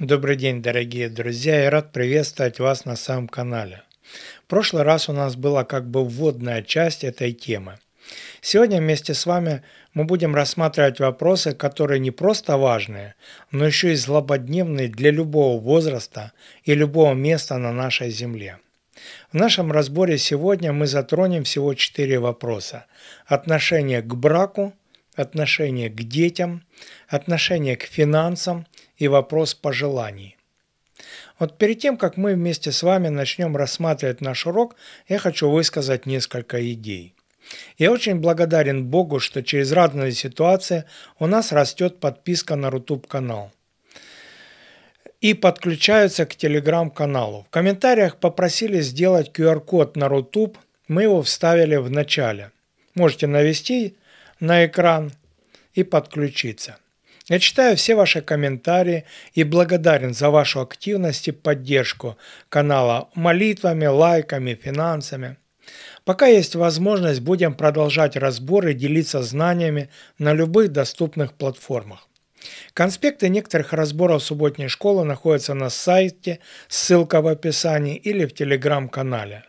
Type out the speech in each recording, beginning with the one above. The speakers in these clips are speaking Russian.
Добрый день, дорогие друзья, и рад приветствовать вас на самом канале. В прошлый раз у нас была как бы вводная часть этой темы. Сегодня вместе с вами мы будем рассматривать вопросы, которые не просто важные, но еще и злободневные для любого возраста и любого места на нашей Земле. В нашем разборе сегодня мы затронем всего четыре вопроса. Отношение к браку, отношение к детям, отношение к финансам – и вопрос пожеланий. Вот перед тем, как мы вместе с вами начнем рассматривать наш урок, я хочу высказать несколько идей. Я очень благодарен Богу, что через разные ситуации у нас растет подписка на Рутуб канал и подключаются к телеграм-каналу. В комментариях попросили сделать QR-код на Рутуб, мы его вставили в начале. Можете навести на экран и подключиться – я читаю все ваши комментарии и благодарен за вашу активность и поддержку канала молитвами, лайками, финансами. Пока есть возможность, будем продолжать разбор и делиться знаниями на любых доступных платформах. Конспекты некоторых разборов субботней школы находятся на сайте, ссылка в описании или в телеграм-канале.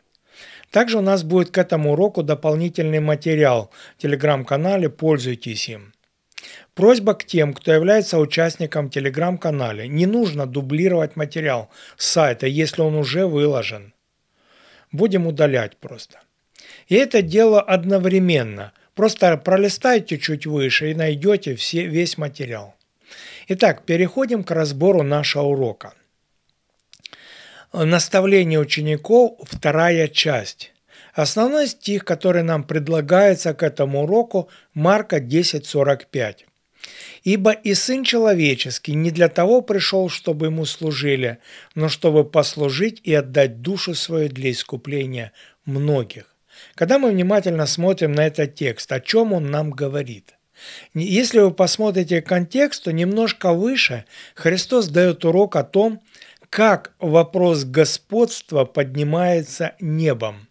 Также у нас будет к этому уроку дополнительный материал в телеграм-канале, пользуйтесь им. Просьба к тем, кто является участником телеграм канала не нужно дублировать материал с сайта, если он уже выложен. Будем удалять просто. И это дело одновременно. Просто пролистайте чуть выше и найдете все, весь материал. Итак, переходим к разбору нашего урока. Наставление учеников, вторая часть. Основной стих, который нам предлагается к этому уроку, Марка 10.45. Ибо и Сын Человеческий не для того пришел, чтобы Ему служили, но чтобы послужить и отдать душу свою для искупления многих. Когда мы внимательно смотрим на этот текст, о чем он нам говорит? Если вы посмотрите контекст, то немножко выше Христос дает урок о том, как вопрос господства поднимается небом –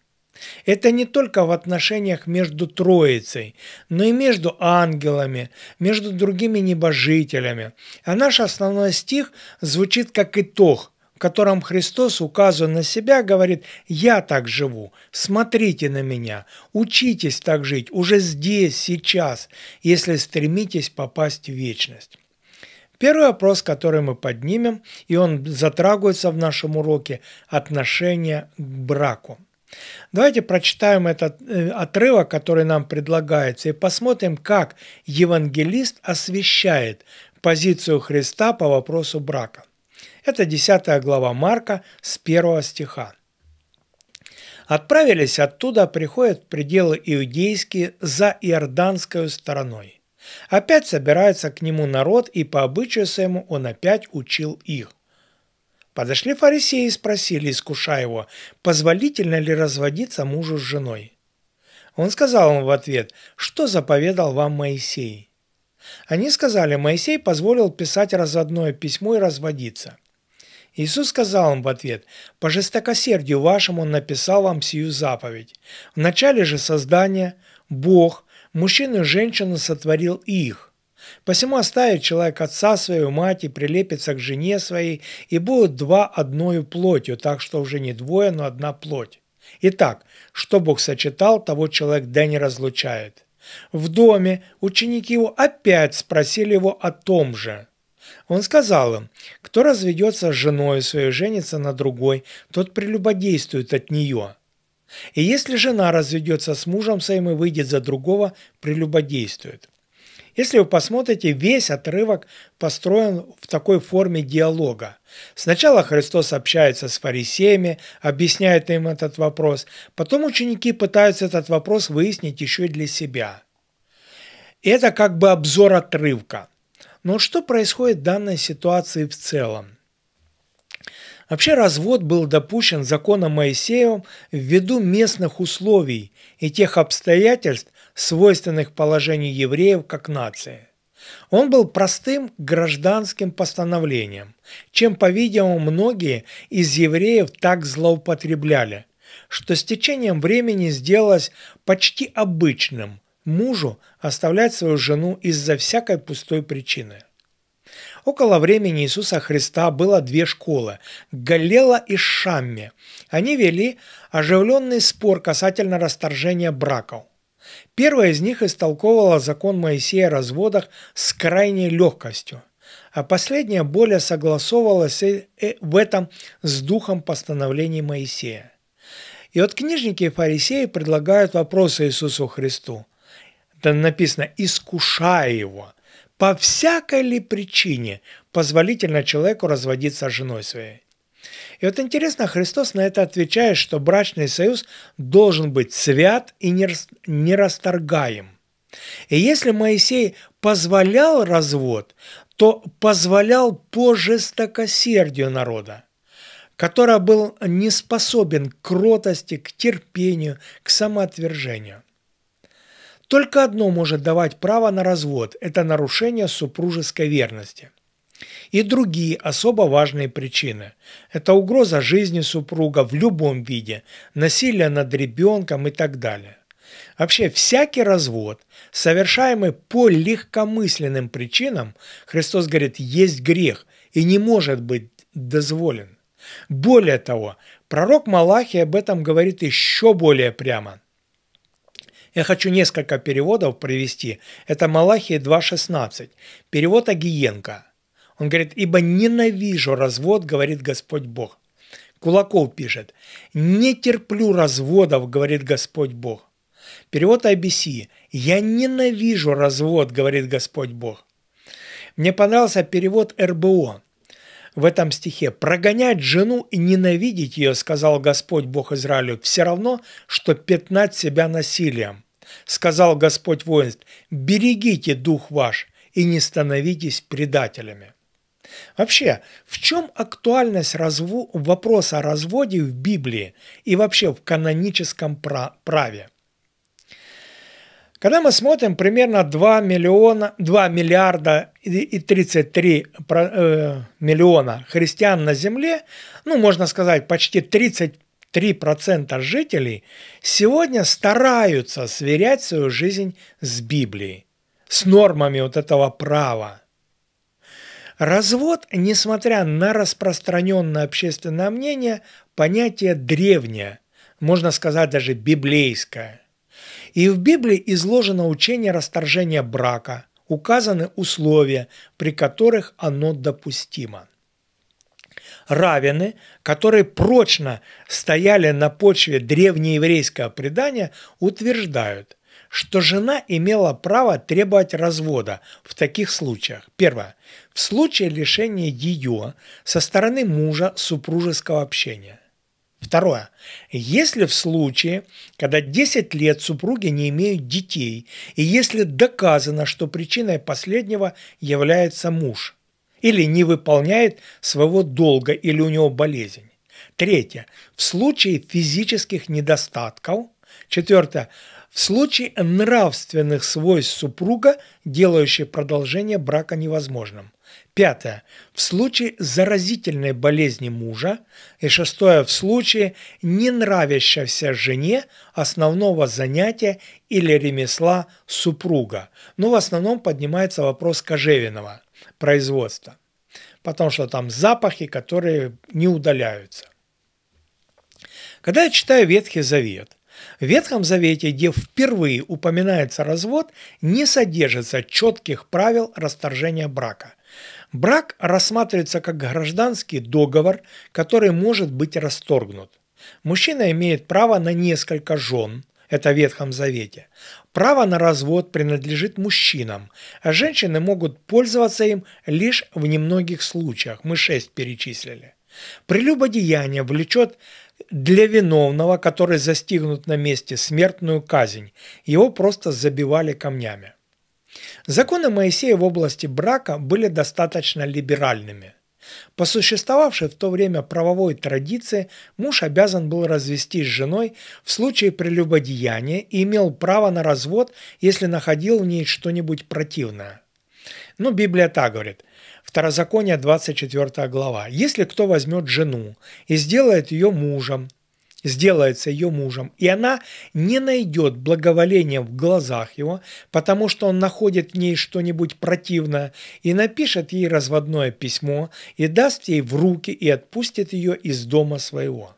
это не только в отношениях между Троицей, но и между ангелами, между другими небожителями. А наш основной стих звучит как итог, в котором Христос, указывая на себя, говорит «Я так живу, смотрите на меня, учитесь так жить уже здесь, сейчас, если стремитесь попасть в вечность». Первый вопрос, который мы поднимем, и он затрагивается в нашем уроке – отношение к браку – Давайте прочитаем этот э, отрывок, который нам предлагается, и посмотрим, как евангелист освещает позицию Христа по вопросу брака. Это 10 глава Марка с 1 стиха. Отправились оттуда, приходят в пределы иудейские за иорданской стороной. Опять собирается к нему народ, и по обычаю своему он опять учил их. Подошли фарисеи и спросили, искушая его, позволительно ли разводиться мужу с женой. Он сказал им в ответ, что заповедал вам Моисей. Они сказали, Моисей позволил писать разводное письмо и разводиться. Иисус сказал им в ответ, «По жестокосердию вашему он написал вам сию заповедь. В начале же создания Бог, мужчину и женщину сотворил их. Посему оставит человек отца свою мать и прилепится к жене своей, и будут два одною плотью, так что уже не двое, но одна плоть. Итак, что Бог сочетал, того человек да не разлучает. В доме ученики его опять спросили его о том же. Он сказал им, кто разведется с женой своей, женится на другой, тот прелюбодействует от нее. И если жена разведется с мужем своим и выйдет за другого, прелюбодействует. Если вы посмотрите, весь отрывок построен в такой форме диалога. Сначала Христос общается с фарисеями, объясняет им этот вопрос, потом ученики пытаются этот вопрос выяснить еще и для себя. Это как бы обзор отрывка. Но что происходит в данной ситуации в целом? Вообще развод был допущен законом Моисеевым ввиду местных условий и тех обстоятельств, свойственных положению евреев как нации. Он был простым гражданским постановлением, чем, по-видимому, многие из евреев так злоупотребляли, что с течением времени сделалось почти обычным мужу оставлять свою жену из-за всякой пустой причины. Около времени Иисуса Христа было две школы – Галела и Шамме. Они вели оживленный спор касательно расторжения браков. Первая из них истолковывала закон Моисея о разводах с крайней легкостью, а последняя более согласовывалась в этом с духом постановлений Моисея. И вот книжники и фарисеи предлагают вопросы Иисусу Христу. Там написано «искушая его», по всякой ли причине позволительно человеку разводиться с женой своей. И вот интересно, Христос на это отвечает, что брачный союз должен быть свят и нерасторгаем. И если Моисей позволял развод, то позволял по жестокосердию народа, который был не способен к кротости, к терпению, к самоотвержению. Только одно может давать право на развод – это нарушение супружеской верности – и другие особо важные причины. Это угроза жизни супруга в любом виде, насилие над ребенком и так далее. Вообще всякий развод, совершаемый по легкомысленным причинам, Христос говорит, есть грех и не может быть дозволен. Более того, пророк Малахий об этом говорит еще более прямо. Я хочу несколько переводов привести. Это Малахия 2.16, перевод Агиенко – он говорит, ибо ненавижу развод, говорит Господь Бог. Кулаков пишет, не терплю разводов, говорит Господь Бог. Перевод IBC. Я ненавижу развод, говорит Господь Бог. Мне понравился перевод РБО. В этом стихе «Прогонять жену и ненавидеть ее, сказал Господь Бог Израилю, все равно, что пятнать себя насилием. Сказал Господь воинств, берегите дух ваш и не становитесь предателями». Вообще, в чем актуальность разво... вопроса о разводе в Библии и вообще в каноническом праве? Когда мы смотрим примерно 2, миллиона, 2 миллиарда и 33 э, миллиона христиан на земле, ну, можно сказать, почти 33% жителей сегодня стараются сверять свою жизнь с Библией, с нормами вот этого права. Развод, несмотря на распространенное общественное мнение, понятие древнее, можно сказать даже библейское. И в Библии изложено учение расторжения брака, указаны условия, при которых оно допустимо равины, которые прочно стояли на почве древнееврейского предания, утверждают, что жена имела право требовать развода в таких случаях. Первое в случае лишения ее со стороны мужа супружеского общения. Второе. Если в случае, когда 10 лет супруги не имеют детей, и если доказано, что причиной последнего является муж, или не выполняет своего долга, или у него болезнь. Третье. В случае физических недостатков. Четвертое. В случае нравственных свойств супруга, делающих продолжение брака невозможным. Пятое. В случае заразительной болезни мужа. И шестое. В случае не нравящегося жене основного занятия или ремесла супруга. Но ну, в основном поднимается вопрос кожевенного производства. Потому что там запахи, которые не удаляются. Когда я читаю Ветхий Завет, в Ветхом Завете, где впервые упоминается развод, не содержится четких правил расторжения брака. Брак рассматривается как гражданский договор, который может быть расторгнут. Мужчина имеет право на несколько жен, это в Ветхом Завете. Право на развод принадлежит мужчинам, а женщины могут пользоваться им лишь в немногих случаях, мы шесть перечислили. Прелюбодеяние влечет для виновного, который застигнут на месте смертную казнь, его просто забивали камнями. Законы Моисея в области брака были достаточно либеральными. По существовавшей в то время правовой традиции, муж обязан был развестись с женой в случае прелюбодеяния и имел право на развод, если находил в ней что-нибудь противное. Но ну, Библия так говорит. Второзаконие 24 глава. «Если кто возьмет жену и сделает ее мужем, сделается ее мужем, и она не найдет благоволения в глазах его, потому что он находит в ней что-нибудь противное, и напишет ей разводное письмо, и даст ей в руки, и отпустит ее из дома своего.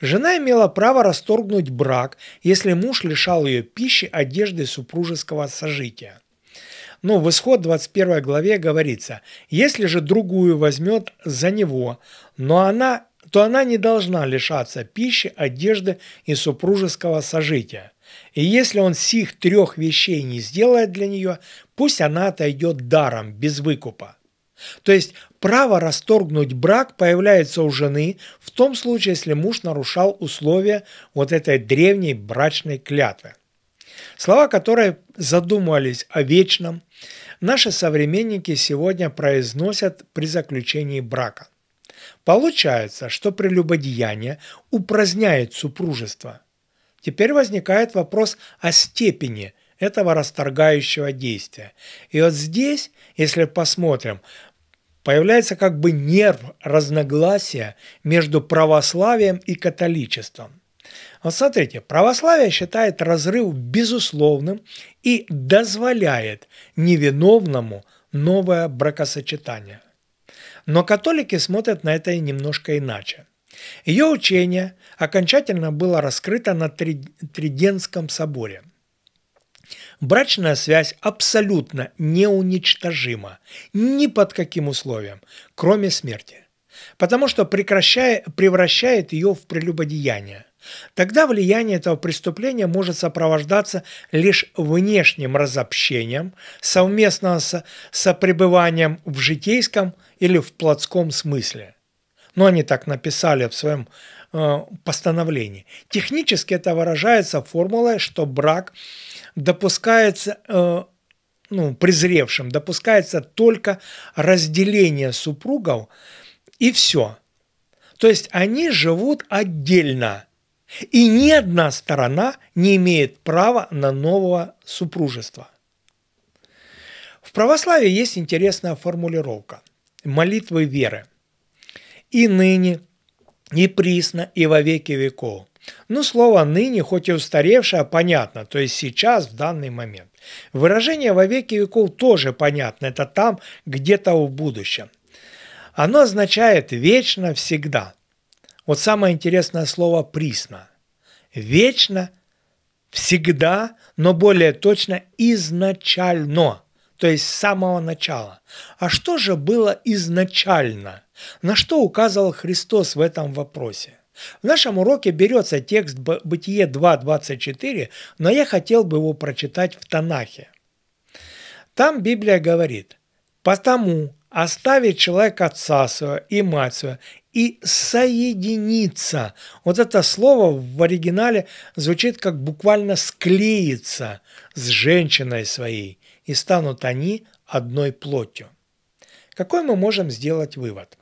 Жена имела право расторгнуть брак, если муж лишал ее пищи, одежды супружеского сожития. Но в исход 21 главе говорится, если же другую возьмет за него, но она то она не должна лишаться пищи, одежды и супружеского сожития. И если он сих трех вещей не сделает для нее, пусть она отойдет даром, без выкупа. То есть право расторгнуть брак появляется у жены в том случае, если муж нарушал условия вот этой древней брачной клятвы. Слова, которые задумывались о вечном, наши современники сегодня произносят при заключении брака – Получается, что прелюбодеяние упраздняет супружество. Теперь возникает вопрос о степени этого расторгающего действия. И вот здесь, если посмотрим, появляется как бы нерв разногласия между православием и католичеством. Вот смотрите, православие считает разрыв безусловным и дозволяет невиновному новое бракосочетание – но католики смотрят на это немножко иначе. Ее учение окончательно было раскрыто на Триденском соборе. Брачная связь абсолютно неуничтожима ни под каким условием, кроме смерти, потому что прекращая, превращает ее в прелюбодеяние. Тогда влияние этого преступления может сопровождаться лишь внешним разобщением, совместно с сопребыванием в житейском – или в плотском смысле. Но они так написали в своем э, постановлении. Технически это выражается формулой, что брак допускается э, ну, презревшим, допускается только разделение супругов и все. То есть они живут отдельно – и ни одна сторона не имеет права на нового супружества. В православии есть интересная формулировка молитвы веры. И ныне, и присно, и во веки веков. Ну, слово «ныне», хоть и устаревшее, а понятно, то есть сейчас, в данный момент. Выражение «во веки веков» тоже понятно, это там, где-то в будущем. Оно означает «вечно, всегда». Вот самое интересное слово «присно». «Вечно», «всегда», но более точно «изначально» то есть с самого начала. А что же было изначально? На что указывал Христос в этом вопросе? В нашем уроке берется текст Бытие 2.24, но я хотел бы его прочитать в Танахе. Там Библия говорит, «Потому оставит человек отца своего и мать свою, и соединиться. Вот это слово в оригинале звучит как буквально склеиться с женщиной своей и станут они одной плотью. Какой мы можем сделать вывод?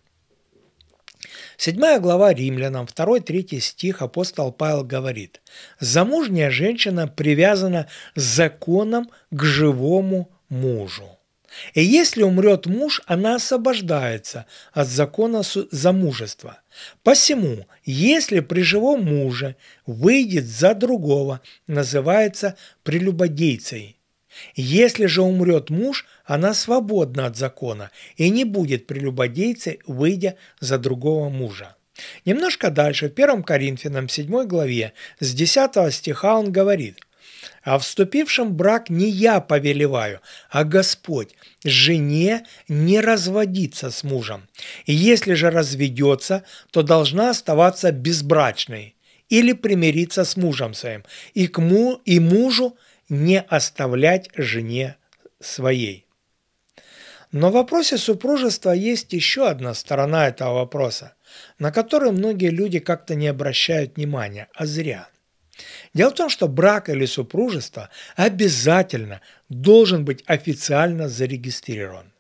Седьмая глава Римлянам, 2-3 стих апостол Павел говорит, «Замужняя женщина привязана законом к живому мужу. И если умрет муж, она освобождается от закона замужества. Посему, если при живом муже выйдет за другого, называется прелюбодейцей. Если же умрет муж, она свободна от закона и не будет прелюбодейцей, выйдя за другого мужа. Немножко дальше, в 1 Коринфянам 7 главе, с 10 стиха он говорит – а вступившим брак не я повелеваю, а Господь жене не разводиться с мужем. И если же разведется, то должна оставаться безбрачной или примириться с мужем своим, и к му, и мужу не оставлять жене своей. Но в вопросе супружества есть еще одна сторона этого вопроса, на которую многие люди как-то не обращают внимания, а зря. Дело в том, что брак или супружество обязательно должен быть официально зарегистрирован.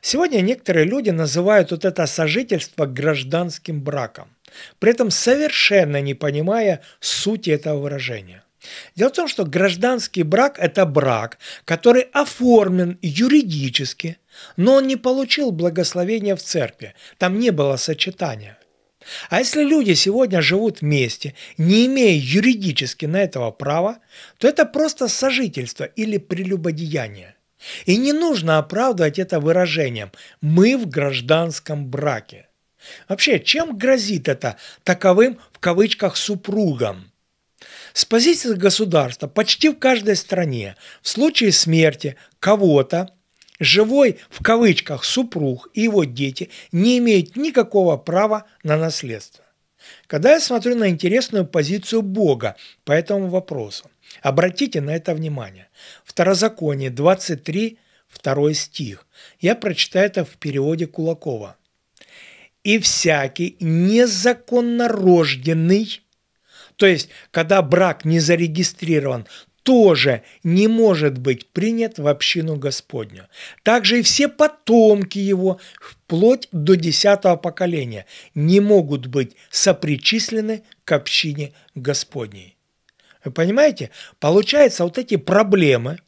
Сегодня некоторые люди называют вот это сожительство гражданским браком, при этом совершенно не понимая сути этого выражения. Дело в том, что гражданский брак – это брак, который оформлен юридически, но он не получил благословения в церкви, там не было сочетания. А если люди сегодня живут вместе, не имея юридически на этого права, то это просто сожительство или прелюбодеяние. И не нужно оправдывать это выражением «мы в гражданском браке». Вообще, чем грозит это таковым в кавычках супругам? С позиции государства почти в каждой стране в случае смерти кого-то живой в кавычках супруг и его дети не имеют никакого права на наследство. Когда я смотрю на интересную позицию Бога по этому вопросу, обратите на это внимание. Второзаконие 23, 2 стих. Я прочитаю это в переводе Кулакова. «И всякий незаконно рожденный то есть, когда брак не зарегистрирован, тоже не может быть принят в общину Господню. Также и все потомки его, вплоть до десятого поколения, не могут быть сопричислены к общине Господней. Вы понимаете? Получается, вот эти проблемы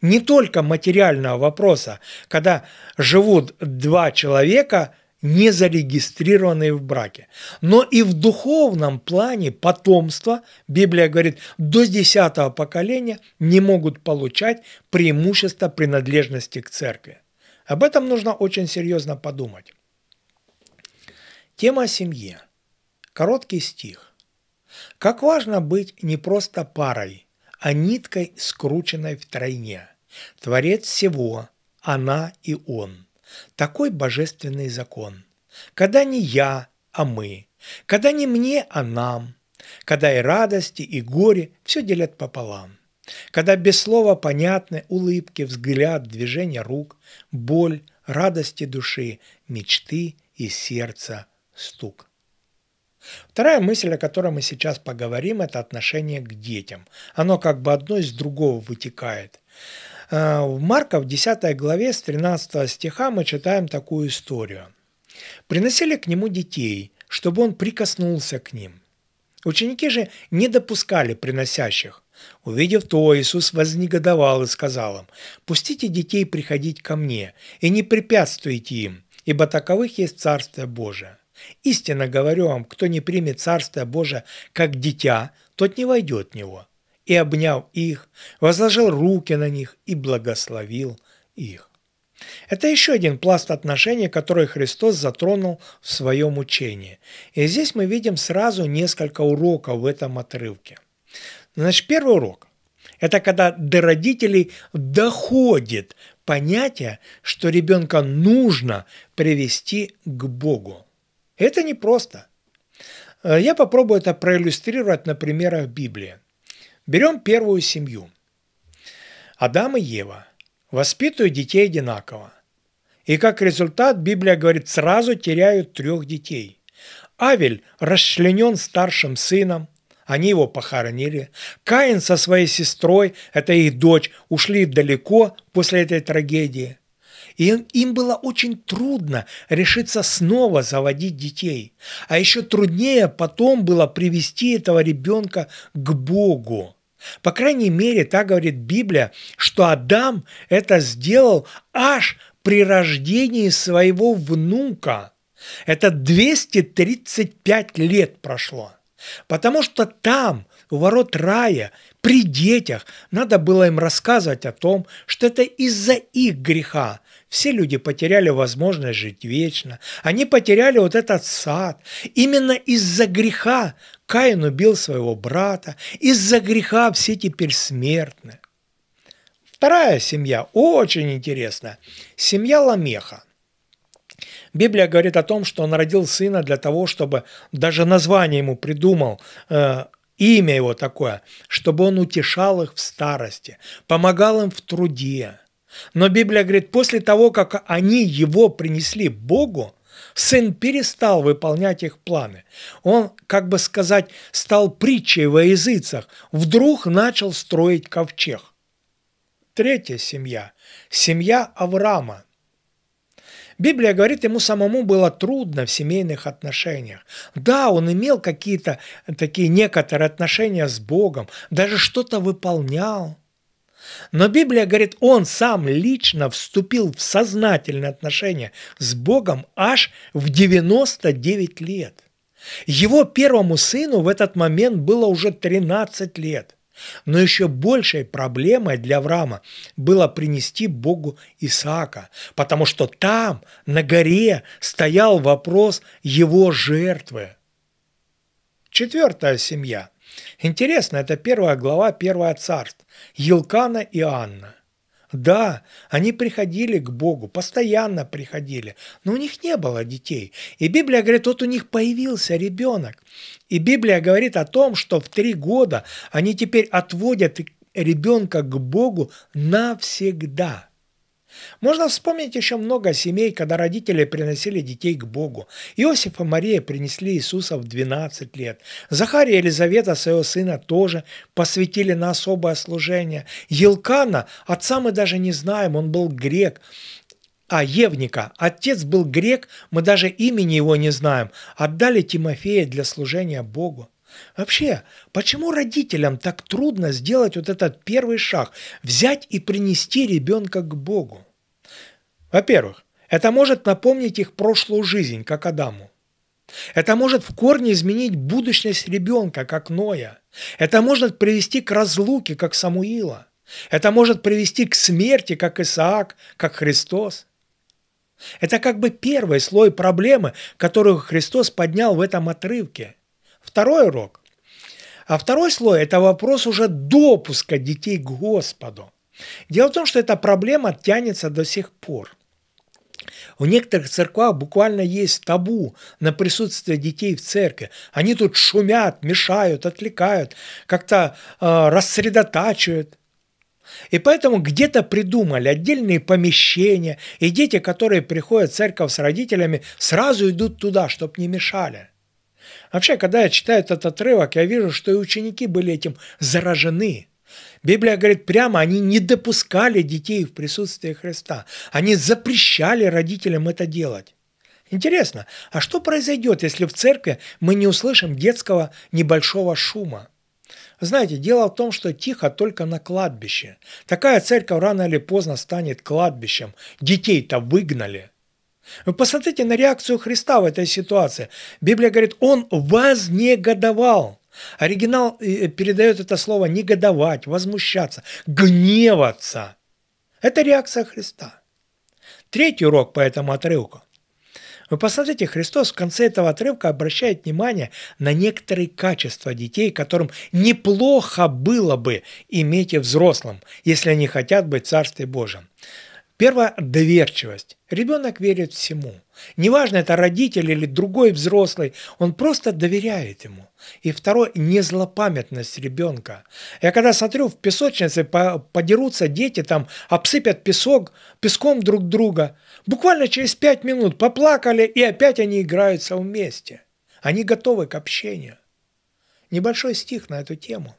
не только материального вопроса, когда живут два человека – не зарегистрированные в браке. Но и в духовном плане потомство, Библия говорит, до десятого поколения не могут получать преимущество принадлежности к церкви. Об этом нужно очень серьезно подумать. Тема семьи. Короткий стих. Как важно быть не просто парой, а ниткой, скрученной в тройне. Творец всего – она и он – такой божественный закон. Когда не я, а мы. Когда не мне, а нам. Когда и радости, и горе все делят пополам. Когда без слова понятны улыбки, взгляд, движение рук, боль, радости души, мечты и сердца стук. Вторая мысль, о которой мы сейчас поговорим, это отношение к детям. Оно как бы одно из другого вытекает. Э, в Марка в 10 главе с 13 стиха мы читаем такую историю. «Приносили к нему детей, чтобы он прикоснулся к ним. Ученики же не допускали приносящих. Увидев то, Иисус вознегодовал и сказал им, «Пустите детей приходить ко мне, и не препятствуйте им, ибо таковых есть Царствие Божие. Истинно говорю вам, кто не примет Царствие Божие как дитя, тот не войдет в него» и, обнял их, возложил руки на них и благословил их. Это еще один пласт отношений, который Христос затронул в своем учении. И здесь мы видим сразу несколько уроков в этом отрывке. Значит, первый урок – это когда до родителей доходит понятие, что ребенка нужно привести к Богу. Это непросто. Э, я попробую это проиллюстрировать на примерах Библии. Берем первую семью. Адам и Ева воспитывают детей одинаково. И как результат, Библия говорит, сразу теряют трех детей. Авель расчленен старшим сыном, они его похоронили. Каин со своей сестрой, это их дочь, ушли далеко после этой трагедии – и им было очень трудно решиться снова заводить детей. А еще труднее потом было привести этого ребенка к Богу. По крайней мере, так говорит Библия, что Адам это сделал аж при рождении своего внука. Это 235 лет прошло. Потому что там, у ворот рая, при детях, надо было им рассказывать о том, что это из-за их греха все люди потеряли возможность жить вечно. Они потеряли вот этот сад. Именно из-за греха Каин убил своего брата. Из-за греха все теперь смертны. Вторая семья очень интересная. Семья Ламеха. Библия говорит о том, что он родил сына для того, чтобы даже название ему придумал, э, имя его такое, чтобы он утешал их в старости, помогал им в труде. Но Библия говорит, после того, как они его принесли Богу, сын перестал выполнять их планы. Он, как бы сказать, стал притчей во языцах, вдруг начал строить ковчег. Третья семья – семья Авраама. Библия говорит, ему самому было трудно в семейных отношениях. Да, он имел какие-то такие некоторые отношения с Богом, даже что-то выполнял – но Библия говорит, он сам лично вступил в сознательное отношение с Богом аж в 99 лет. Его первому сыну в этот момент было уже 13 лет. Но еще большей проблемой для Авраама было принести Богу Исаака, потому что там, на горе, стоял вопрос его жертвы. Четвертая семья – Интересно, это первая глава Первое царств Елкана и Анна. Да, они приходили к Богу, постоянно приходили, но у них не было детей. И Библия говорит, вот у них появился ребенок. И Библия говорит о том, что в три года они теперь отводят ребенка к Богу навсегда – можно вспомнить еще много семей, когда родители приносили детей к Богу. Иосиф и Мария принесли Иисуса в 12 лет. Захария и Елизавета, своего сына, тоже посвятили на особое служение. Елкана, отца мы даже не знаем, он был грек. А Евника, отец был грек, мы даже имени его не знаем, отдали Тимофея для служения Богу. Вообще, почему родителям так трудно сделать вот этот первый шаг, взять и принести ребенка к Богу? Во-первых, это может напомнить их прошлую жизнь, как Адаму. Это может в корне изменить будущность ребенка, как Ноя. Это может привести к разлуке, как Самуила. Это может привести к смерти, как Исаак, как Христос. Это как бы первый слой проблемы, которую Христос поднял в этом отрывке – Второй урок. А второй слой – это вопрос уже допуска детей к Господу. Дело в том, что эта проблема тянется до сих пор. В некоторых церквах буквально есть табу на присутствие детей в церкви. Они тут шумят, мешают, отвлекают, как-то э, рассредотачивают. И поэтому где-то придумали отдельные помещения, и дети, которые приходят в церковь с родителями, сразу идут туда, чтобы не мешали. Вообще, когда я читаю этот отрывок, я вижу, что и ученики были этим заражены. Библия говорит прямо, они не допускали детей в присутствие Христа. Они запрещали родителям это делать. Интересно, а что произойдет, если в церкви мы не услышим детского небольшого шума? Знаете, дело в том, что тихо только на кладбище. Такая церковь рано или поздно станет кладбищем. Детей-то выгнали – вы посмотрите на реакцию Христа в этой ситуации. Библия говорит, он вознегодовал. Оригинал э, э, передает это слово негодовать, возмущаться, гневаться. Это реакция Христа. Третий урок по этому отрывку. Вы посмотрите, Христос в конце этого отрывка обращает внимание на некоторые качества детей, которым неплохо было бы иметь и взрослым, если они хотят быть в Царстве Божьем. Первое – доверчивость. Ребенок верит всему. Неважно, это родитель или другой взрослый, он просто доверяет ему. И второе – незлопамятность ребенка. Я когда смотрю, в песочнице подерутся дети, там обсыпят песок, песком друг друга. Буквально через пять минут поплакали, и опять они играются вместе. Они готовы к общению. Небольшой стих на эту тему.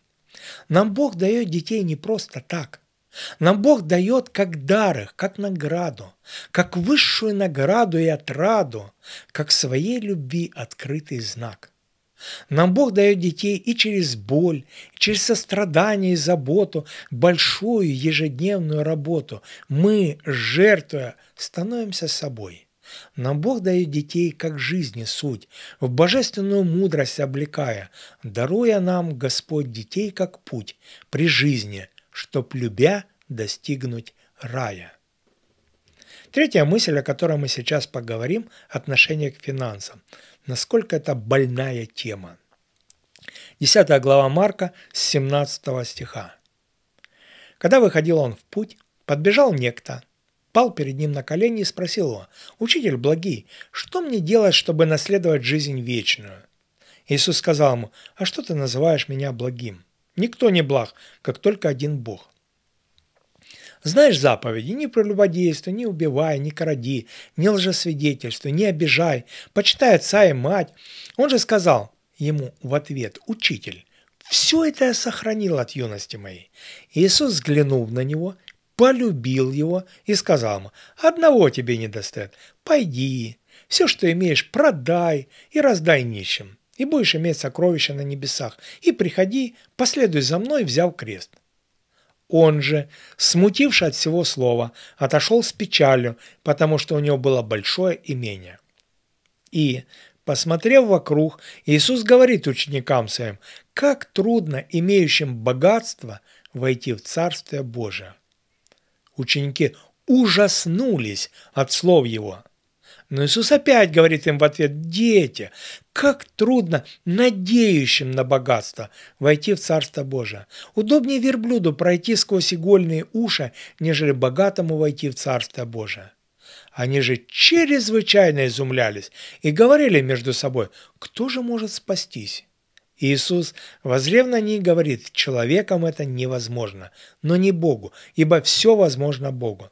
Нам Бог дает детей не просто так – нам Бог дает как дары, как награду, как высшую награду и отраду, как своей любви открытый знак. Нам Бог дает детей и через боль, и через сострадание и заботу, большую ежедневную работу. Мы, жертвуя, становимся собой. Нам Бог дает детей как жизни суть, в божественную мудрость облекая, даруя нам Господь детей как путь при жизни – чтоб любя достигнуть рая. Третья мысль, о которой мы сейчас поговорим – отношение к финансам. Насколько это больная тема. 10 глава Марка с 17 стиха. Когда выходил он в путь, подбежал некто, пал перед ним на колени и спросил его, «Учитель благий, что мне делать, чтобы наследовать жизнь вечную?» Иисус сказал ему, «А что ты называешь меня благим? Никто не благ, как только один Бог. Знаешь заповеди? Не прелюбодействуй, не убивай, не кради, не лжесвидетельствуй, не обижай, почитай отца и мать. Он же сказал ему в ответ, учитель, все это я сохранил от юности моей. Иисус, взглянул на него, полюбил его и сказал ему, одного тебе не достает, пойди, все, что имеешь, продай и раздай нищим и будешь иметь сокровища на небесах, и приходи, последуй за мной, взял крест». Он же, смутивший от всего слова, отошел с печалью, потому что у него было большое имение. И, посмотрев вокруг, Иисус говорит ученикам своим, как трудно имеющим богатство войти в Царствие Божие. Ученики ужаснулись от слов его – но Иисус опять говорит им в ответ, «Дети, как трудно надеющим на богатство войти в Царство Божие. Удобнее верблюду пройти сквозь игольные уши, нежели богатому войти в Царство Божие». Они же чрезвычайно изумлялись и говорили между собой, кто же может спастись? Иисус, возрев на них, говорит, человеком это невозможно, но не Богу, ибо все возможно Богу.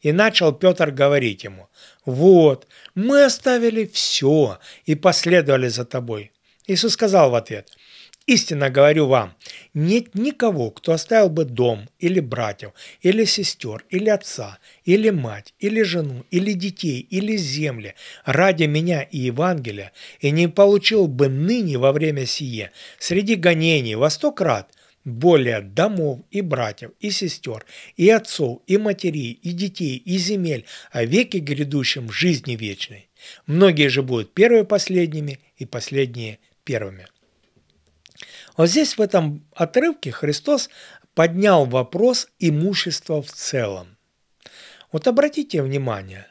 И начал Петр говорить ему, «Вот, мы оставили все и последовали за тобой». Иисус сказал в ответ, «Истинно говорю вам, нет никого, кто оставил бы дом или братьев, или сестер, или отца, или мать, или жену, или детей, или земли ради меня и Евангелия, и не получил бы ныне во время сие среди гонений во сто крат – более домов и братьев, и сестер, и отцов, и матерей, и детей, и земель, а веки грядущем жизни вечной. Многие же будут первые последними и последние первыми. Вот здесь в этом отрывке Христос поднял вопрос имущества в целом. Вот обратите внимание,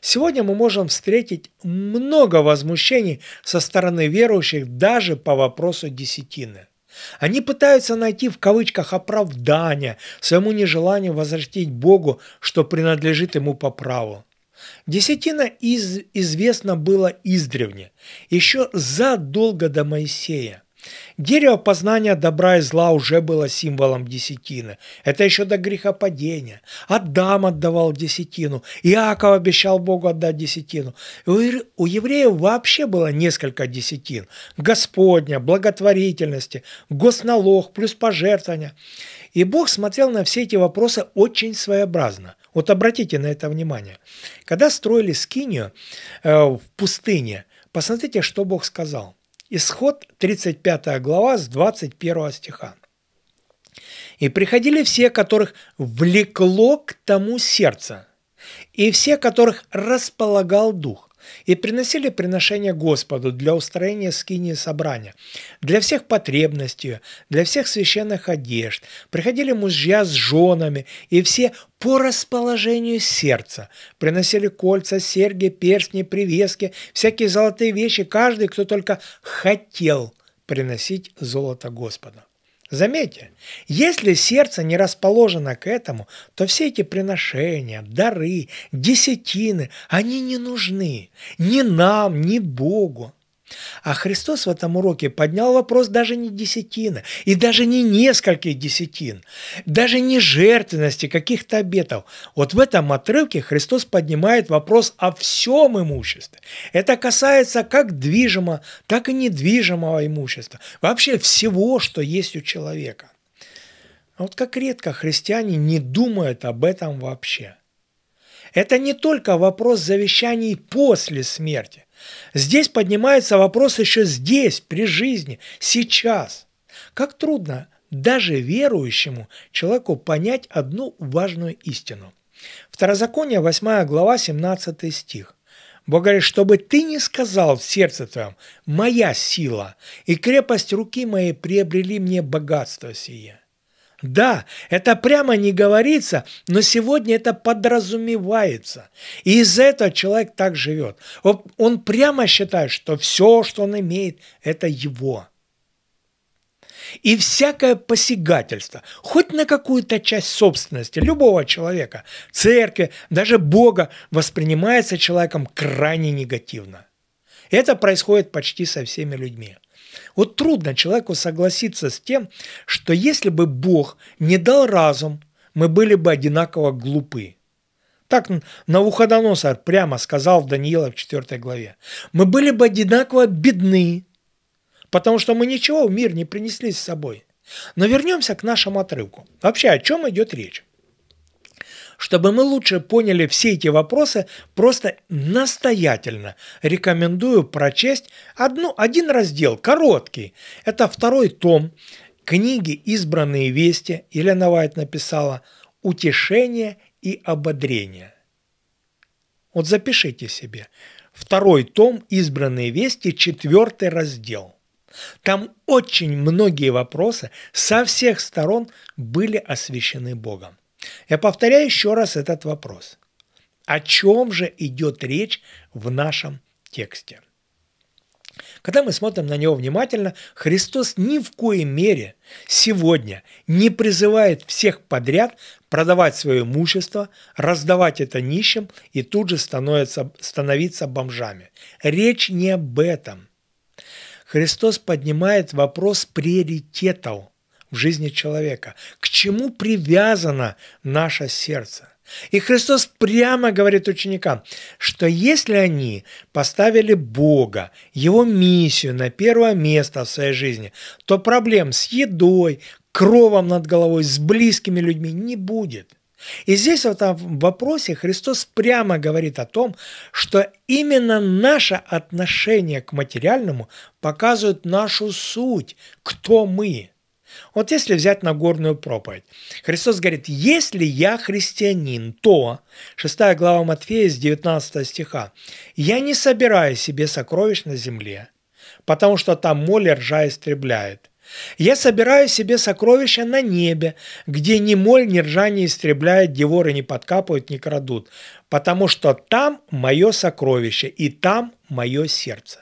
сегодня мы можем встретить много возмущений со стороны верующих даже по вопросу десятины – они пытаются найти в кавычках оправдание своему нежеланию возвратить Богу, что принадлежит ему по праву. Десятина из, известна была издревне, еще задолго до Моисея. Дерево познания добра и зла уже было символом десятины. Это еще до грехопадения. Адам отдавал десятину, Иаков обещал Богу отдать десятину. У евреев вообще было несколько десятин. Господня, благотворительности, госналог, плюс пожертвования. И Бог смотрел на все эти вопросы очень своеобразно. Вот обратите на это внимание. Когда строили скинию э, в пустыне, посмотрите, что Бог сказал – Исход 35 глава с 21 стиха. «И приходили все, которых влекло к тому сердце, и все, которых располагал дух, и приносили приношения Господу для устроения скинии собрания, для всех потребностей, для всех священных одежд. Приходили мужья с женами, и все по расположению сердца приносили кольца, серьги, перстни, привески, всякие золотые вещи, каждый, кто только хотел приносить золото Господу. Заметьте, если сердце не расположено к этому, то все эти приношения, дары, десятины, они не нужны ни нам, ни Богу. А Христос в этом уроке поднял вопрос даже не десятины и даже не нескольких десятин, даже не жертвенности каких-то обетов. Вот в этом отрывке Христос поднимает вопрос о всем имуществе. Это касается как движимого, так и недвижимого имущества. Вообще всего, что есть у человека. А вот как редко христиане не думают об этом вообще. Это не только вопрос завещаний после смерти. Здесь поднимается вопрос еще здесь, при жизни, сейчас. Как трудно даже верующему человеку понять одну важную истину. Второзаконие, 8 глава, 17 стих. Бог говорит, чтобы ты не сказал в сердце твоем, моя сила и крепость руки моей приобрели мне богатство сие. Да, это прямо не говорится, но сегодня это подразумевается. И из-за этого человек так живет. Он прямо считает, что все, что он имеет, это его. И всякое посягательство, хоть на какую-то часть собственности любого человека, церкви, даже Бога, воспринимается человеком крайне негативно. Это происходит почти со всеми людьми. Вот трудно человеку согласиться с тем, что если бы Бог не дал разум, мы были бы одинаково глупы. Так Навуходоносор прямо сказал в Даниила в 4 главе. Мы были бы одинаково бедны, потому что мы ничего в мир не принесли с собой. Но вернемся к нашему отрывку. Вообще, о чем идет речь? Чтобы мы лучше поняли все эти вопросы, просто настоятельно рекомендую прочесть одну, один раздел, короткий. Это второй том книги «Избранные вести» Елена Вайт написала «Утешение и ободрение». Вот запишите себе. Второй том «Избранные вести», четвертый раздел. Там очень многие вопросы со всех сторон были освещены Богом. Я повторяю еще раз этот вопрос. О чем же идет речь в нашем тексте? Когда мы смотрим на него внимательно, Христос ни в коей мере сегодня не призывает всех подряд продавать свое имущество, раздавать это нищим и тут же становится, становиться бомжами. Речь не об этом. Христос поднимает вопрос приоритетов – в жизни человека, к чему привязано наше сердце. И Христос прямо говорит ученикам, что если они поставили Бога, Его миссию на первое место в своей жизни, то проблем с едой, кровом над головой, с близкими людьми не будет. И здесь вот в вопросе Христос прямо говорит о том, что именно наше отношение к материальному показывает нашу суть, кто мы – вот если взять Нагорную проповедь, Христос говорит, если я христианин, то, 6 глава Матфея с 19 стиха, я не собираю себе сокровищ на земле, потому что там моль и ржа истребляет. Я собираю себе сокровища на небе, где ни моль, ни ржа не истребляет, деворы не подкапывают, не крадут, потому что там мое сокровище и там мое сердце.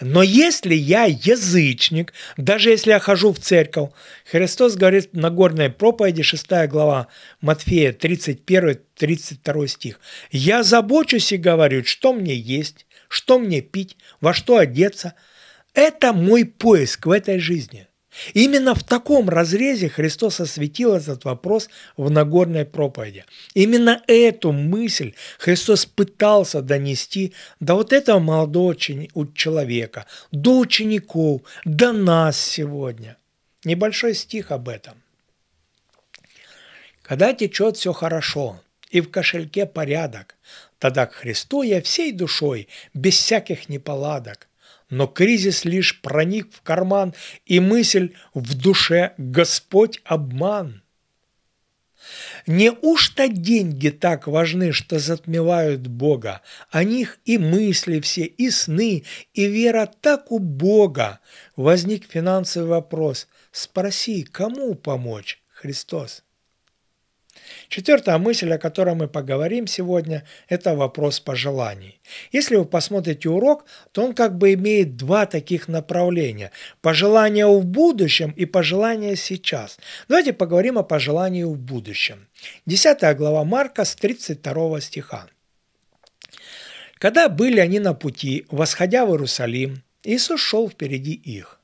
Но если я язычник, даже если я хожу в церковь, Христос говорит на горной проповеди, 6 глава Матфея, 31-32 стих, «Я забочусь и говорю, что мне есть, что мне пить, во что одеться. Это мой поиск в этой жизни. Именно в таком разрезе Христос осветил этот вопрос в Нагорной проповеди. Именно эту мысль Христос пытался донести до вот этого молодого человека, до учеников, до нас сегодня. Небольшой стих об этом. «Когда течет все хорошо, и в кошельке порядок, тогда к Христу я всей душой, без всяких неполадок, но кризис лишь проник в карман, и мысль в душе «Господь обман». Неужто деньги так важны, что затмевают Бога? О них и мысли все, и сны, и вера так у Бога. Возник финансовый вопрос. Спроси, кому помочь, Христос? Четвертая мысль, о которой мы поговорим сегодня, это вопрос пожеланий. Если вы посмотрите урок, то он как бы имеет два таких направления. Пожелания в будущем и пожелания сейчас. Давайте поговорим о пожелании в будущем. Десятая глава Марка с 32 стиха. Когда были они на пути, восходя в Иерусалим, Иисус шел впереди их,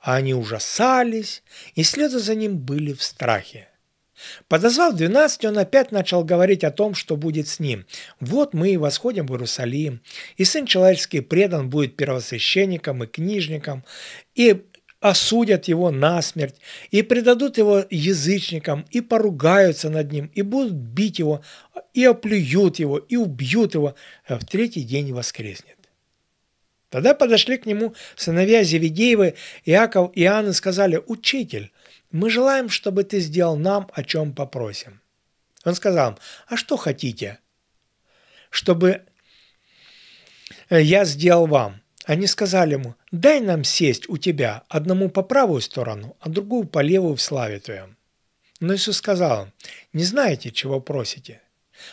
а они ужасались и следу за ним были в страхе. Подозвав двенадцать, он опять начал говорить о том, что будет с ним. «Вот мы и восходим в Иерусалим, и Сын Человеческий предан будет первосвященником и книжником, и осудят его на смерть, и предадут его язычникам, и поругаются над ним, и будут бить его, и оплюют его, и убьют его, а в третий день воскреснет». Тогда подошли к нему сыновья Зеведеевы, Иаков и Иоанн и сказали, «Учитель, мы желаем, чтобы ты сделал нам, о чем попросим». Он сказал им, «А что хотите?» «Чтобы э, я сделал вам». Они сказали ему, «Дай нам сесть у тебя, одному по правую сторону, а другую по левую в славе твоем». Но Иисус сказал им, «Не знаете, чего просите?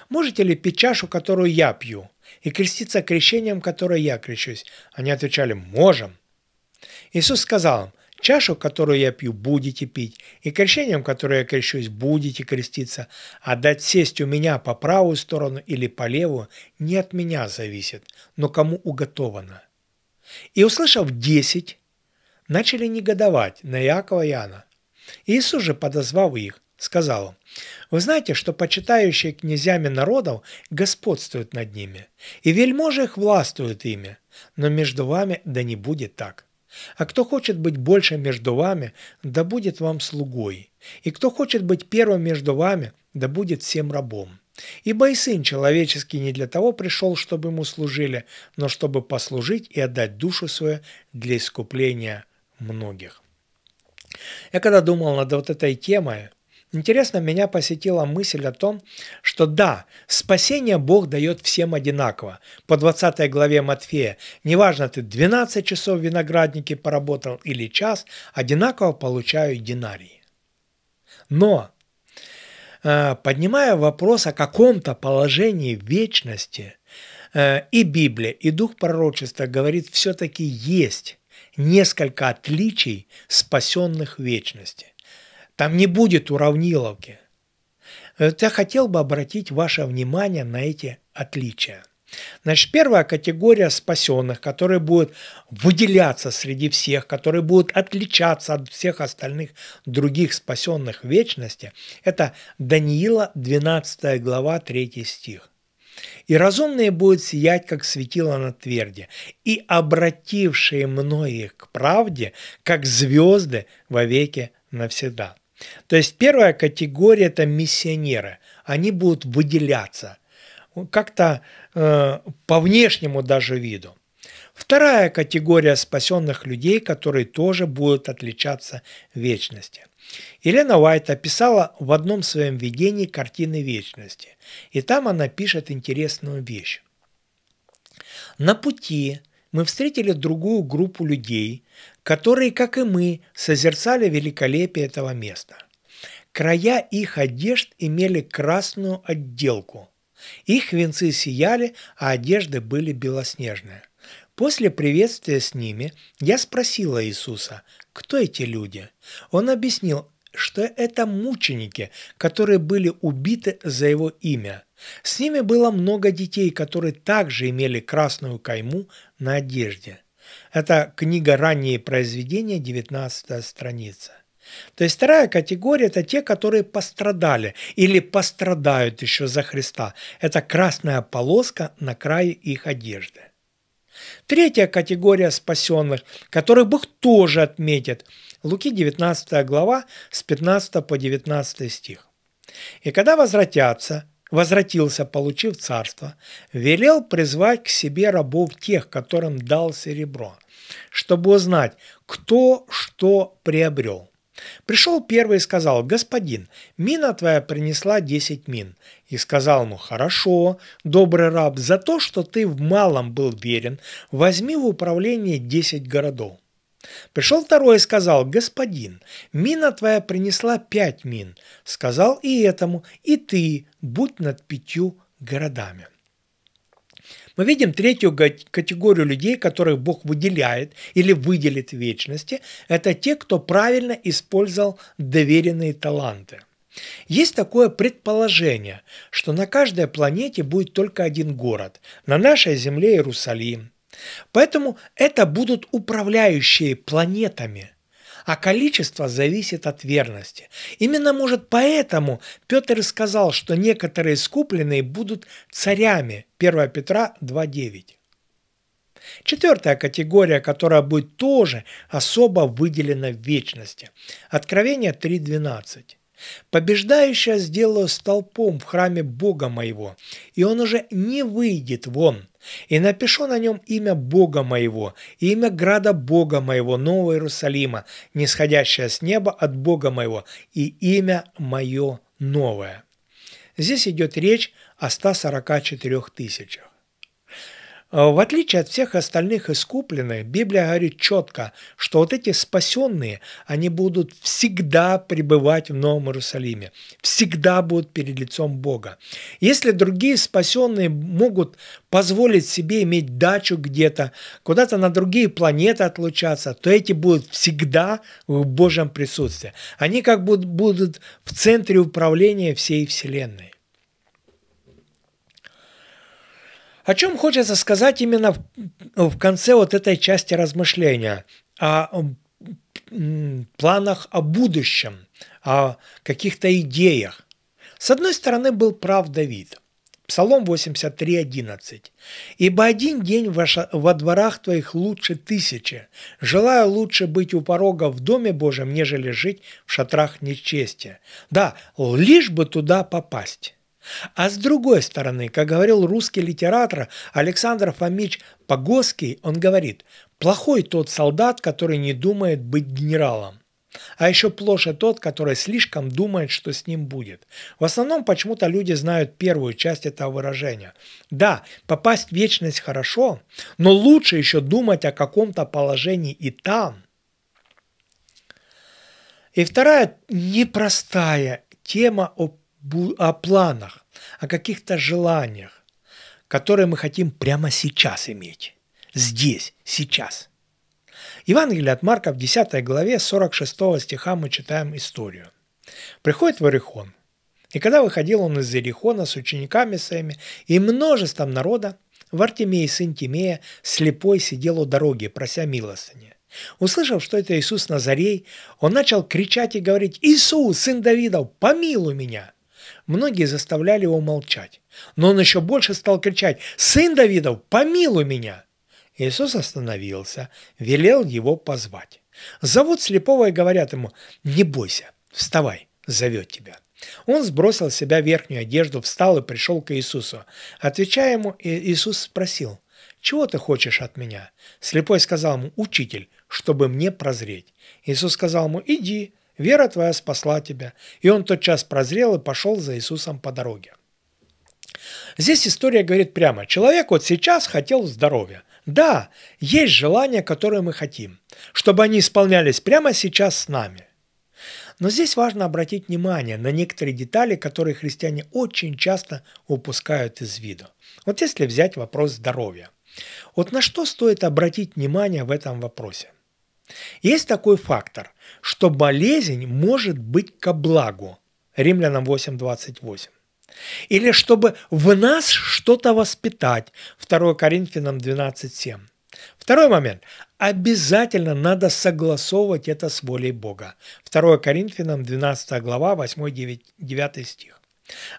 Можете ли пить чашу, которую я пью, и креститься крещением, которое я крещусь?» Они отвечали, «Можем». Иисус сказал им, Чашу, которую я пью, будете пить, и крещением, которое я крещусь, будете креститься, а дать сесть у меня по правую сторону или по левую не от меня зависит, но кому уготовано. И, услышав десять, начали негодовать на Иакова и Иоанна. Иисус же, подозвав их, сказал им, «Вы знаете, что почитающие князьями народов господствуют над ними, и вельможи их властвуют ими, но между вами да не будет так». А кто хочет быть больше между вами, да будет вам слугой. И кто хочет быть первым между вами, да будет всем рабом. Ибо и Сын Человеческий не для того пришел, чтобы Ему служили, но чтобы послужить и отдать душу свою для искупления многих. Я когда думал над вот этой темой, Интересно, меня посетила мысль о том, что да, спасение Бог дает всем одинаково. По 20 главе Матфея, неважно, ты 12 часов в винограднике поработал или час, одинаково получаю динарий. Но, э, поднимая вопрос о каком-то положении вечности, э, и Библия, и Дух пророчества говорит, все-таки есть несколько отличий спасенных вечности. Там не будет уравниловки. Э, я хотел бы обратить ваше внимание на эти отличия. Значит, первая категория спасенных, которые будут выделяться среди всех, которые будут отличаться от всех остальных других спасенных вечности, это Даниила 12 глава 3 стих. «И разумные будут сиять, как светило на тверде, и обратившие многих к правде, как звезды во веки навсегда». То есть первая категория – это миссионеры. Они будут выделяться как-то э, по внешнему даже виду. Вторая категория спасенных людей, которые тоже будут отличаться в вечности. Елена Уайт описала в одном своем видении картины вечности. И там она пишет интересную вещь. На пути мы встретили другую группу людей, которые, как и мы, созерцали великолепие этого места. Края их одежд имели красную отделку. Их венцы сияли, а одежды были белоснежные. После приветствия с ними я спросила Иисуса, кто эти люди. Он объяснил, что это мученики, которые были убиты за его имя. С ними было много детей, которые также имели красную кайму на одежде – это книга «Ранние произведения», 19 страница. То есть вторая категория – это те, которые пострадали или пострадают еще за Христа. Это красная полоска на крае их одежды. Третья категория спасенных, которых Бог тоже отметит. Луки 19 глава с 15 по 19 стих. «И когда возвратятся, возвратился, получив царство, велел призвать к себе рабов тех, которым дал серебро – чтобы узнать, кто что приобрел. Пришел первый и сказал, «Господин, мина твоя принесла десять мин». И сказал ему, «Хорошо, добрый раб, за то, что ты в малом был верен, возьми в управление десять городов». Пришел второй и сказал, «Господин, мина твоя принесла пять мин». Сказал и этому, «И ты будь над пятью городами». Мы видим третью категорию людей, которых Бог выделяет или выделит в вечности. Это те, кто правильно использовал доверенные таланты. Есть такое предположение, что на каждой планете будет только один город. На нашей Земле Иерусалим. Поэтому это будут управляющие планетами – а количество зависит от верности. Именно, может, поэтому Петр сказал, что некоторые искупленные будут царями. 1 Петра 2.9. Четвертая категория, которая будет тоже особо выделена в вечности. Откровение 3.12. Побеждающая сделаю столпом в храме Бога моего, и он уже не выйдет вон. И напишу на нем имя Бога моего, и имя града Бога моего, Нового Иерусалима, нисходящее с неба от Бога моего, и имя мое новое. Здесь идет речь о 144 тысячах. А, в отличие от всех остальных искупленных, Библия говорит четко, что вот эти спасенные, они будут всегда пребывать в Новом Иерусалиме, всегда будут перед лицом Бога. Если другие спасенные могут позволить себе иметь дачу где-то, куда-то на другие планеты отлучаться, то эти будут всегда в Божьем присутствии. Они как будто будут в центре управления всей Вселенной. О чем хочется сказать именно в, в конце вот этой части размышления? О планах о будущем, о каких-то идеях. С одной стороны, был прав Давид. Псалом 83.11. «Ибо один день ваша, во дворах твоих лучше тысячи. Желаю лучше быть у порога в Доме Божьем, нежели жить в шатрах нечестия». Да, лишь бы туда попасть. А с другой стороны, как говорил русский литератор Александр Фомич Погоский, он говорит, плохой тот солдат, который не думает быть генералом. А еще плоше тот, который слишком думает, что с ним будет. В основном почему-то люди знают первую часть этого выражения. Да, попасть в вечность хорошо, но лучше еще думать о каком-то положении и там. И вторая непростая тема о о планах, о каких-то желаниях, которые мы хотим прямо сейчас иметь. Здесь, сейчас. Евангелие от Марка в 10 главе 46 стиха мы читаем историю. Приходит в Иерихон, и когда выходил он из Иерихона с учениками своими и множеством народа, Вартимей, сын Тимея, слепой сидел у дороги, прося милостыни. Услышав, что это Иисус Назарей, он начал кричать и говорить «Иисус, сын Давидов, помилуй меня!» Многие заставляли его молчать. Но он еще больше стал кричать «Сын Давидов, помилуй меня!» Иисус остановился, велел его позвать. Зовут слепого и говорят ему «Не бойся, вставай, зовет тебя». Он сбросил с себя верхнюю одежду, встал и пришел к Иисусу. Отвечая ему, Иисус спросил «Чего ты хочешь от меня?» Слепой сказал ему «Учитель, чтобы мне прозреть». Иисус сказал ему «Иди, Вера твоя спасла тебя». И он тотчас прозрел и пошел за Иисусом по дороге. Здесь история говорит прямо, человек вот сейчас хотел здоровья. Да, есть желания, которые мы хотим, чтобы они исполнялись прямо сейчас с нами. Но здесь важно обратить внимание на некоторые детали, которые христиане очень часто упускают из виду. Вот если взять вопрос здоровья. Вот на что стоит обратить внимание в этом вопросе? Есть такой фактор, что болезнь может быть ко благу. Римлянам 8.28. Или чтобы в нас что-то воспитать. 2 Коринфянам 12.7. Второй момент. Обязательно надо согласовывать это с волей Бога. 2 Коринфянам 12 глава 8-9 стих.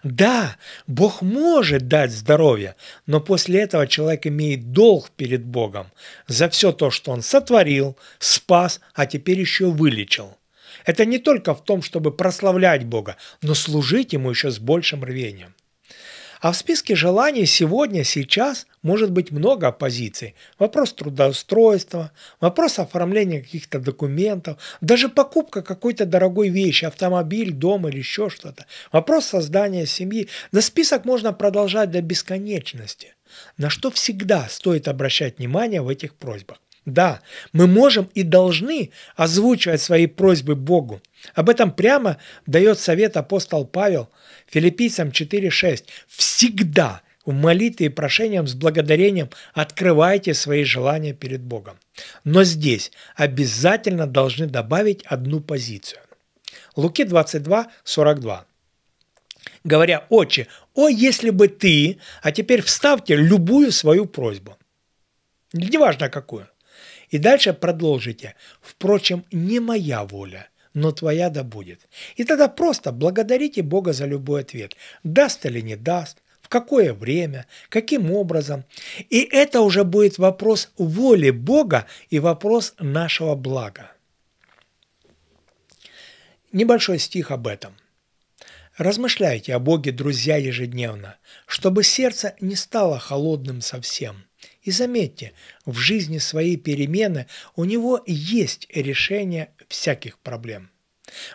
Да, Бог может дать здоровье, но после этого человек имеет долг перед Богом за все то, что он сотворил, спас, а теперь еще вылечил. Это не только в том, чтобы прославлять Бога, но служить Ему еще с большим рвением. А в списке желаний сегодня, сейчас может быть много позиций. Вопрос трудоустройства, вопрос оформления каких-то документов, даже покупка какой-то дорогой вещи, автомобиль, дом или еще что-то. Вопрос создания семьи. На список можно продолжать до бесконечности. На что всегда стоит обращать внимание в этих просьбах? Да, мы можем и должны озвучивать свои просьбы Богу. Об этом прямо дает совет апостол Павел филиппийцам 4.6. Всегда в молитве и прошением с благодарением открывайте свои желания перед Богом. Но здесь обязательно должны добавить одну позицию. Луки 22, 42 говоря «Отче, о, если бы ты...» А теперь вставьте любую свою просьбу. Неважно какую. И дальше продолжите. Впрочем, не моя воля, но твоя да будет. И тогда просто благодарите Бога за любой ответ. Даст или не даст, в какое время, каким образом. И это уже будет вопрос воли Бога и вопрос нашего блага. Небольшой стих об этом. Размышляйте о Боге, друзья, ежедневно, чтобы сердце не стало холодным совсем – и заметьте, в жизни своей перемены у него есть решение всяких проблем.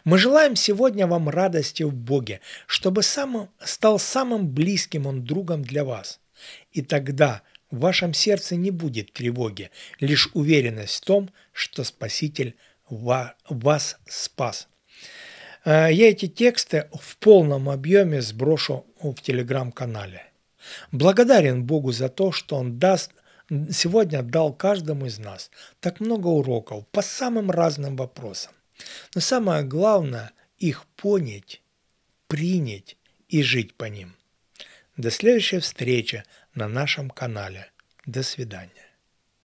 Мы желаем сегодня вам радости в Боге, чтобы сам, стал самым близким Он другом для вас. И тогда в вашем сердце не будет тревоги, лишь уверенность в том, что Спаситель вас спас. Э, я эти тексты в полном объеме сброшу в телеграм-канале. Благодарен Богу за то, что Он даст сегодня дал каждому из нас так много уроков по самым разным вопросам. Но самое главное – их понять, принять и жить по ним. До следующей встречи на нашем канале. До свидания.